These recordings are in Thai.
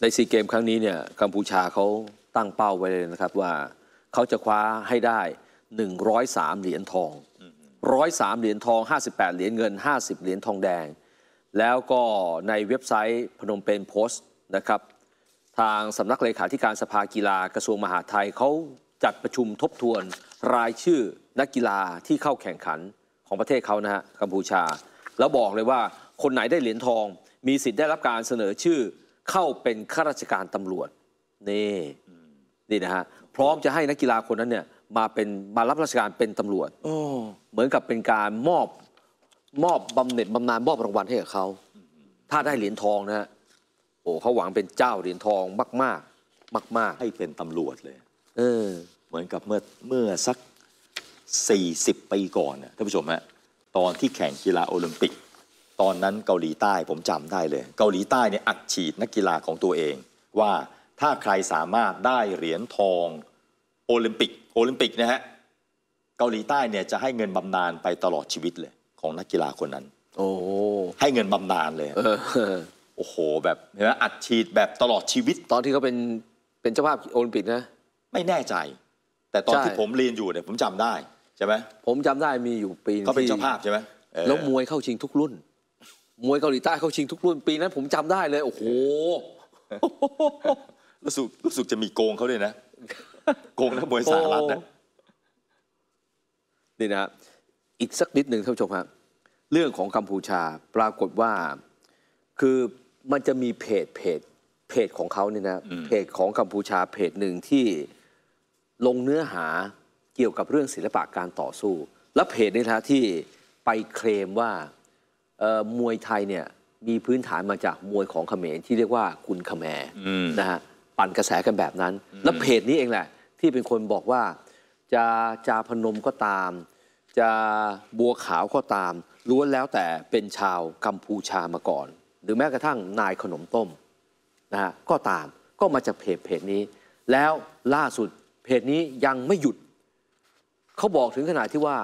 ในซีเกมครั้งนี้เนี่ยกัมพูชาเขาตั้งเป้าไว้เลยนะครับว่าเขาจะคว้าให้ได้ 103เหรียญทอง103เหรียญทอง 58 เหรียญเงิน 50 เหรียญทองแดง แล้วก็ในเว็บไซต์พนมเปญโพสต์นะครับ ทางสำนักเลขาธิการสภากีฬากระทรวงมหาดไทยเขาจัดประชุมทบทวนรายชื่อนักกีฬาที่เข้าแข่งขันของประเทศเขานะฮะกัมพูชา แล้วบอกเลยว่าคนไหนได้เหรียญทอง มีสิทธิ์ได้รับการเสนอชื่อเข้าเป็นข้าราชการตำรวจนี่นี่นะฮะพร้อมจะให้นักกีฬาคนนั้น เนี่ย มาเป็นมารับราชการเป็นตำรวจเหมือนกับเป็นการมอบมอบบำเหน็จบำนาญมอบรางวัลให้กับเขา ถ้าได้เหรียญทองนะฮะโอ้เขาหวังเป็นเจ้าเหรียญทองมากมากมากมากให้เป็นตำรวจเลยเออเหมือนกับเมื่อเมื่อสัก 40ปีก่อนนะท่านผู้ชมฮะตอนที่แข่งกีฬาโอลิมปิกตอนนั้นเกาหลีใต้ผมจำได้เลย เกาหลีใต้เนี่ยอัดฉีดนักกีฬาของตัวเอง ว่าถ้าใครสามารถได้เหรียญทองโอลิมปิกโอลิมปิกนะฮะเกาหลีใต้เนี่ยจะให้เงินบำนาญไปตลอดชีวิตเลย ของนักกีฬาคนนั้น โอ้ให้เงินบำนาญเลยโอ้โหแบบเห็นไหมอัดฉีดแบบตลอดชีวิต ตอนที่เขาเป็นเป็นเจ้าภาพโอลิมปิกนะไม่แน่ใจ แต่ตอนที่ผมเรียนอยู่เนี่ยผมจำได้ใช่ไหมผมจำได้มีอยู่ปีเขาเป็นเจ้าภาพใช่ไหมแล้วมวยเข้าชิงทุกรุ่นมวยเกาหลีใต้เขาชิงทุกรุ่นปีนั้นผมจำได้เลยโอ้โหรู้สึกรู้สึกจะมีโกงเขาด้วยนะโกงนะมวยสหรัฐนะนี่นะอีกสักนิดหนึ่งท่านผู้ชมฮะเรื่องของกัมพูชาปรากฏว่าคือมันจะมีเพจเพจเพจของเขาเนี่ยนะ เพจของกัมพูชาเพจหนึ่งที่ลงเนื้อหาเกี่ยวกับเรื่องศิลปะการต่อสู้ และเพจนี้นะที่ไปเคลมว่ามวยไทยเนี่ยมีพื้นฐานมาจากมวยของเขมรที่เรียกว่าคุณขแมนะฮะปั่นกระแสกันแบบนั้นแล้วเพจนี้เองแหละ ที่เป็นคนบอกว่าจะจาพนมก็ตาม จะบัวขาวก็ตามล้วนแล้วแต่เป็นชาวกัมพูชามาก่อน หรือแม้กระทั่งนายขนมต้มนะฮะก็ตามก็มาจากเพจเพจนี้ แล้วล่าสุดเพจนี้ยังไม่หยุดเขาบอกถึงขนาดที่ว่า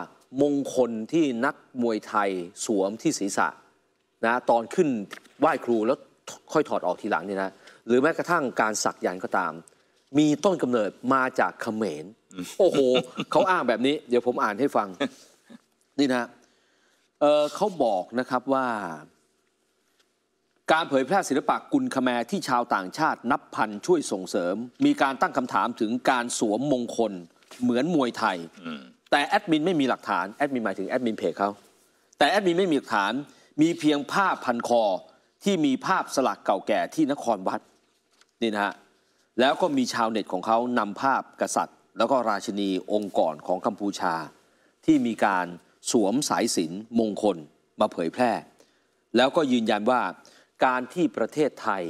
มงคลที่นักมวยไทยสวมที่ศีรษะนะ ตอนขึ้นไหว้ครูแล้วค่อยถอดออกทีหลังเนี่ยนะ หรือแม้กระทั่งการสักยันต์ก็ตาม มีต้นกำเนิดมาจากเขมรโอ้โหเขาอ้างแบบนี้ เดี๋ยวผมอ่านให้ฟัง นี่นะเเขาบอกนะครับว่า การเผยแพร่ศิลปะกุลคแมที่ชาวต่างชาตินับพันช่วยส่งเสริม มีการตั้งคำถามถึงการสวมมงคลเหมือนมวยไทยแต่แอดมินไม่มีหลักฐาน แอดมินหมายถึงแอดมินเพจเขาแต่แอดมินไม่มีหลักฐาน มีเพียงภาพพันคอที่มีภาพสลักเก่าแก่ที่นครวัดนี่นะฮะ แล้วก็มีชาวเน็ตของเขานำภาพกษัตริย์ แล้วก็ราชินีองค์ก่อนของกัมพูชา ที่มีการสวมสายศิ์มงคลมาเผยแพร่ แล้วก็ยืนยันว่าการที่ประเทศไทย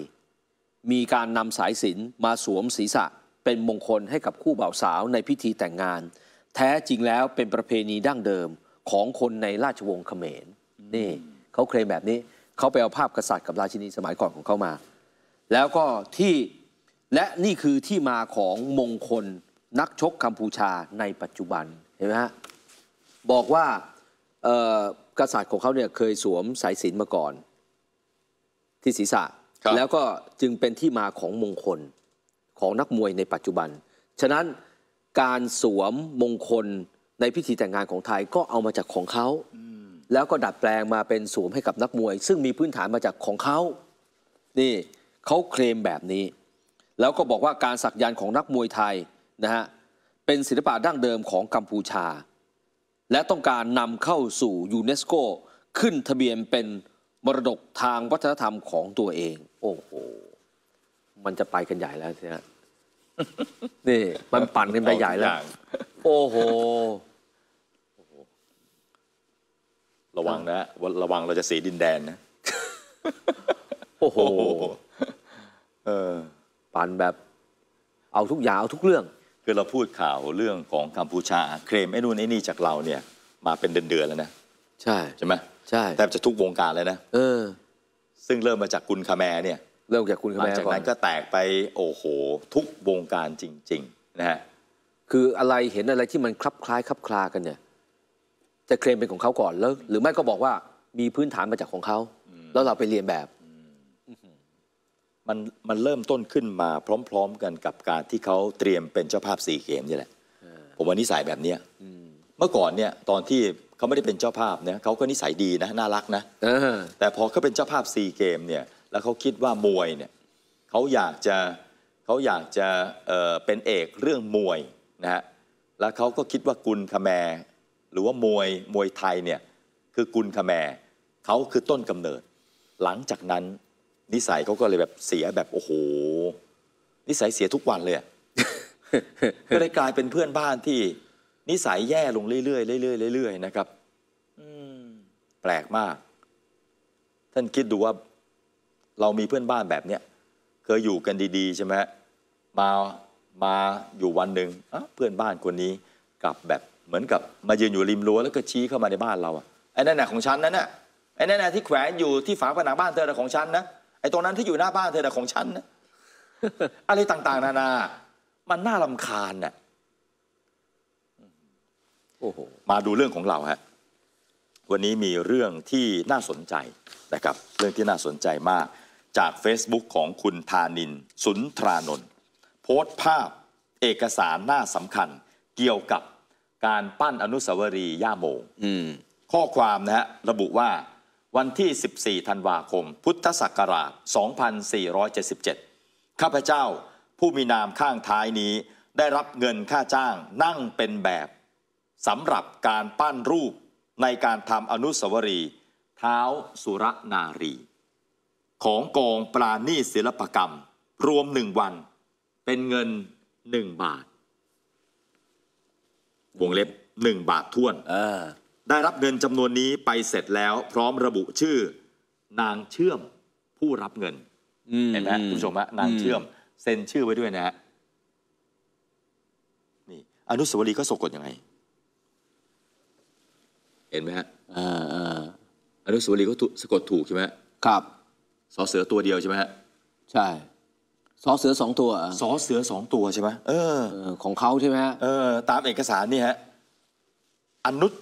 มีการนำสายศิ์มาสวมศีรษะเป็นมงคลให้กับคู่บ่าวสาวในพิธีแต่งงานแท้จริงแล้วเป็นประเพณีดั้งเดิมของคนในราชวงศ์เขมรนี่ เขาเคลมแบบนี้ เขาไปเอาภาพกษัตริย์กับราชินีสมัยก่อนของเขามา แล้วก็ที่และนี่คือที่มาของมงคลนักชกกัมพูชาในปัจจุบันเห็นไหมฮะบอกว่ากษัตริย์ของเขาเนี่ยเคยสวมสายศีลมาก่อน ที่ศีรษะแล้วก็จึงเป็นที่มาของมงคลของนักมวยในปัจจุบันฉะนั้นการสวมมงคลในพิธีแต่งงานของไทยก็เอามาจากของเขาแล้วก็ดัดแปลงมาเป็นสวมให้กับนักมวย ซึ่งมีพื้นฐานมาจากของเขา นี่เขาเคลมแบบนี้ แล้วก็บอกว่าการสักยันของนักมวยไทยนะฮะเป็นศิลปะดั้งเดิมของกัมพูชา และต้องการนำเข้าสู่ยูเนสโก ขึ้นทะเบียนเป็นมรดกทางวัฒนธรรมของตัวเอง โอ้โหมันจะไปกันใหญ่แล้วใช่ไหมนี่มันปั่นกันไปใหญ่แล้ว โอ้โหระวังนะว่าระวังเราจะเสียดินแดนนะโอ้โหเออ ปั่นแบบ เอาทุกอย่างเอาทุกเรื่อง คือเราพูดข่าวเรื่องของกัมพูชาเคลมไอ้นู่นไอ้นี่จากเราเนี่ย มาเป็นเดือนๆ แล้วนะ ใช่ ใช่ไหมใช่แทบจะทุกวงการเลยนะเออ ซึ่งเริ่มมาจากคุณคาแมเนี่ยเริ่มจากคุณขหลแม่จากนั้นก็แตกไปโอ้โหทุกวงการจริง ๆนะฮะคืออะไรเห็นอะไรที่มันคลับคล้ายคลับคลากัน เนี่ย จะเคลมเป็นของเขาก่อนแล้วหรือไม่ก็บอกว่ามีพื้นฐานมาจากของเขาแล้วเราไปเรียนแบบมันมันเริ่มต้นขึ้นมา พร้อมๆกันกับการที่เขาเตรียมเป็นเจ้าภาพสี่เกมนี่แหละผมว่านิสัยแบบเนี้ยเมื่อก่อนเนี่ยตอนที่เขาไม่ได้เป็นเจ้าภาพเนี่ยเขาก็นิสัยดีนะน่ารักนะแต่พอเขาเป็นเจ้าภาพซีเกม เนี่ยแล้วเขาคิดว่ามวยเนี่ยเขาอยากจะเขาอยากจะเเป็นเอกเรื่องมวยนะฮะแล้วเขาก็คิดว่ากุลคแมหรือว่ามวยมวยไทยเนี่ย คือกุลคแมเขาคือต้นกำเนิด หลังจากนั้น นิสัยเขาก็เลยแบบเสียแบบโอ้โหนิสัยเสียทุกวันเลยก็เลยกลายเป็นเพื่อนบ้านที่ นิสัยแย่ลงเรื่อยๆเรื่อยๆเรื่อยๆนะครับแปลกมาก ท่านคิดดูว่าเรามีเพื่อนบ้านแบบเนี้ยเคยอยู่กันดี ๆ ใช่ไหมมามาอยู่วันหนึ่งเพื่อนบ้านคนนี้กลับแบบเหมือนกับ มายืนอยู่ริมรั้ว แล้วก็ชี้เข้ามาในบ้านเรา อ่ะไอ้นั่นน่ะของฉันนั่นน่ะไอ้นั่นน่ะที่แขวนอยู่ที่ฝาผนังบ้านเธอต่ะของฉันนะไอ้ตรงนั้นที่อยู่หน้าบ้านเธอต่ะของฉันนะอะไรต่าง ๆ นานา มันน่าลำคาญน่ะโอ้โหมาดูเรื่องของเราฮะวันนี้มีเรื่องที่น่าสนใจนะครับเรื่องที่น่าสนใจมากจาก Facebook ของคุณธานินสุนทรานนท์โพสต์ภาพเอกสารหน้าสำคัญเกี่ยวกับการปั้นอนุสาวรีย์ย่าโมงข้อความนะฮะระบุว่าวันที่ 14 ธันวาคม พุทธศักราช 2477 ข้าพเจ้าผู้มีนามข้างท้ายนี้ ได้รับเงินค่าจ้างนั่งเป็นแบบสำหรับการปั้นรูปในการทำอนุสาวรีย์เท้าสุรนารีของกองปราณีศิลปกรรมรวมหนึ่งวัน เป็นเงินหนึ่งบาท วงเล็บหนึ่งบาททวนได้รับเงินจำนวนนี้ไปเสร็จแล้ว พร้อมระบุชื่อ นางเชื่อมผู้รับเงินเห็นไหมคุณผู้ชมฮะนางเชื่อมเซ็นชื่อไว้ด้วยนะฮะนี่ อนุสาวรีย์ก็สกดยังไง เห็นไหมฮะอนุสาวรีย์ก็สกดถูกใช่ไหมครับสอเสือตัวเดียวใช่ไหมฮะใช่สอเสือสองตัวสอเสือสองตัวใช่ไหมเออ ของเขาใช่ไหมฮะเออ ตามเอกสารนี่ฮะอนุษ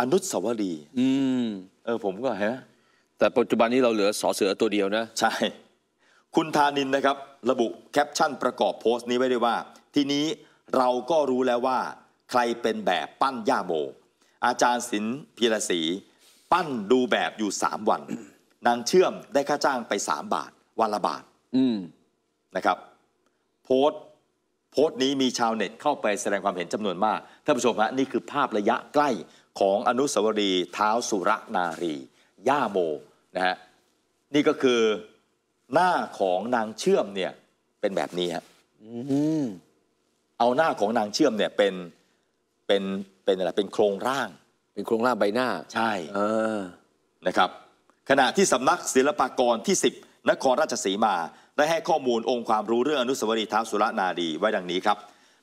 อนุษสวรีอืมเออ ผมก็ฮะแต่ปัจจุบันนี้เราเหลือสอเสือตัวเดียวนะ ใช่ คุณธานินนะครับ ระบุแคปชั่นประกอบโพสต์นี้ไว้ด้วยว่า ทีนี้เราก็รู้แล้วว่า ใครเป็นแบบปั้นย่าโมอาจารย์ศิลป์พีรศรีปั้นดูแบบอยู่สามวันนางเชื่อมได้ค่าจ้างไปสามบาท วันละบาทนะครับ โพสโพสต์นี้มีชาวเน็ตเข้าไปแสดงความเห็นจำนวนมากท่านผู้ชมฮะนี่คือภาพระยะใกล้ของอนุสาวรีย์เท้าสุรนารีย่าโมนะฮะนี่ก็คือหน้าของนางเชื่อมเนี่ยเป็นแบบนี้ฮะเอาหน้าของนางเชื่อมเนี่ยเป็นเป็นเป็นอะไรเป็นโครงร่างเป็นโครงร่างใบหน้า ใช่นะครับขณะที่สำนักศิลปากรที่ 10 นครราชสีมาได้ให้ข้อมูลองค์ความรู้เรื่องอนุสาวรีย์ท้าวสุรนารีไว้ดังนี้ครับ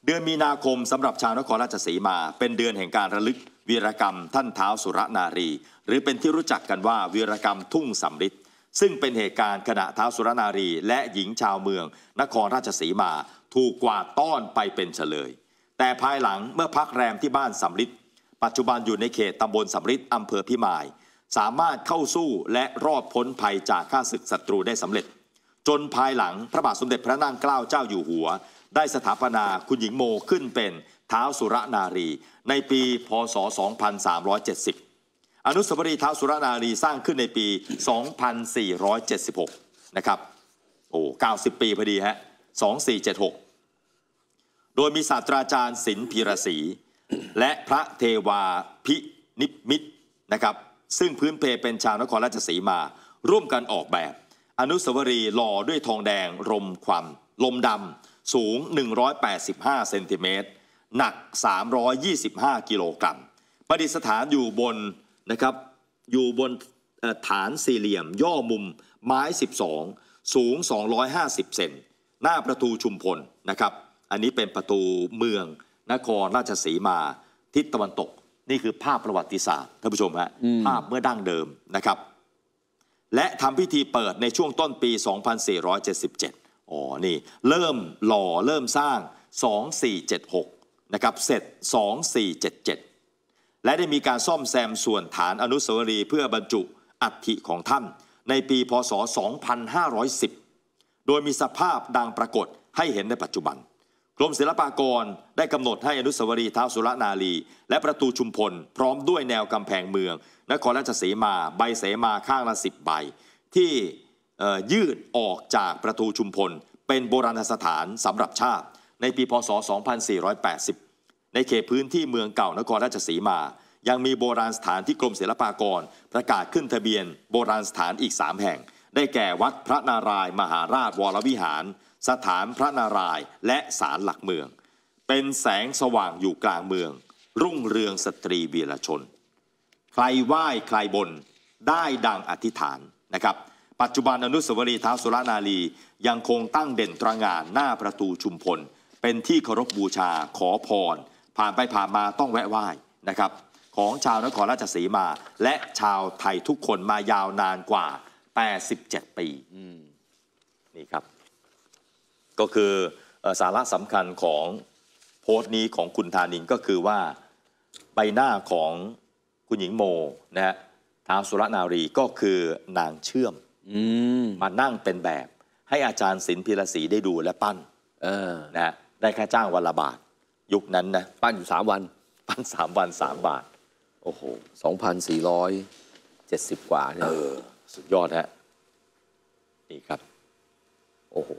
เดือนมีนาคมสำหรับชาวนครราชสีมา เป็นเดือนแห่งการระลึกวีรกรรม ท่านท้าวสุรนารี หรือเป็นที่รู้จักกันว่าวีรกรรมทุ่งสำริดซึ่งเป็นเหตุการณ์ขณะท้าวสุรนารี และหญิงชาวเมืองนครราชสีมาถูกกวาดต้อนไปเป็นเฉลย แต่ภายหลังเมื่อพักแรมที่บ้านสำริดปัจจุบันอยู่ในเขตตำบลสำริดอำเภอพิมายสามารถเข้าสู้และรอดพ้นภัยจากข้าศึกศัตรูได้สำเร็จ จนภายหลังพระบาทสมเด็จพระนั่งเกล้าเจ้าอยู่หัว ได้สถาปนาคุณหญิงโมขึ้นเป็นท้าวสุรนารีในปีพศ 2370 อนุสาวรีย์ท้าวสุรนารีสร้างขึ้นในปี 2476 นะครับโอ้90 ปีพอดีฮะ 2476 โดยมีศาสตราจารย์ศิลปีรศรีและพระเทวาพินิมิตนะครับซึ่งพื้นเพเป็นชาวนครราชสีมาร่วมกันออกแบบ อนุสาวรีย์หล่อด้วยทองแดงลมความ ลมดำสูง 185 เซนติเมตรหนัก 325 กิโลกรัมประดิษฐานอยู่บนนะครับอยู่บนฐานสี่เหลี่ยมย่อมุมไม้ 12 สูง 250 เซนหน้าประตูชุมพลนะครับ อันนี้เป็นประตูเมืองนครราชสีมาทิศตะวันตกนี่คือภาพประวัติศาสตร์ท่านผู้ชมฮะภาพเมื่อดั้งเดิมนะครับ และทำพิธีเปิดในช่วงต้นปี 2477 อ๋อนี่เริ่มหล่อเริ่มสร้าง 2476 นะครับเสร็จ 2477 และได้มีการซ่อมแซมส่วนฐานอนุสาวรีย์เพื่อบรรจุอัฐิของท่าน ในปีพศ 2510 โดยมีสภาพดังปรากฏให้เห็นในปัจจุบันกรมศิลปากรได้กำหนดให้อนุสาวรีย์ท้าวสุรนารีและประตูชุมพล พร้อมด้วยแนวกำแพงเมืองนครราชสีมาใบเสมาข้างละสิบใบ ที่ยืดออกจากประตูชุมพล เป็นโบราณสถานสำหรับชาติ ในปีพศ 2480 ในเขตพื้นที่เมืองเก่านครราชสีมา ยังมีโบราณสถานที่กรมศิลปากรประกาศขึ้นทะเบียน โบราณสถานอีก3แห่ง ได้แก่วัดพระนารายมหาราชวรวิหารสถานพระนารายณ์และศาลหลักเมือง เป็นแสงสว่างอยู่กลางเมือง รุ่งเรืองสตรีวีรชน ใครไหว้ใครบนได้ดังอธิษฐานนะครับ ปัจจุบันอนุสาวรีย์ท้าวสุรนารียังคงตั้งเด่นตระงานหน้าประตูชุมพล เป็นที่เคารพบบูชาขอพร ผ่านไปผ่านมาต้องแวะไหว้นะครับ ของชาวนครราชสีมาและชาวไทยทุกคนมายาวนานกว่า87ปีนี่ครับก็คือสาระสำคัญของโพสต์นี้ของคุณธานินก็คือว่า ใบหน้าของคุณหญิงโมนะฮะท้าวสุรนารีก็คือนางเชื่อมอมมานั่งเป็นแบบ ให้อาจารย์ศิลปีรศรีได้ดูและปั้นนะฮะได้ค่าจ้างวันละบาท ยุคนั้นนะ ปั้นอยู่สามวัน ปั้นสามวันสามบาทโอ้โหสสอองพันี่ร้ยเจ็ดสิบกว่าเนี่ยออสุดยอดฮะนี่ครับ โอ้โห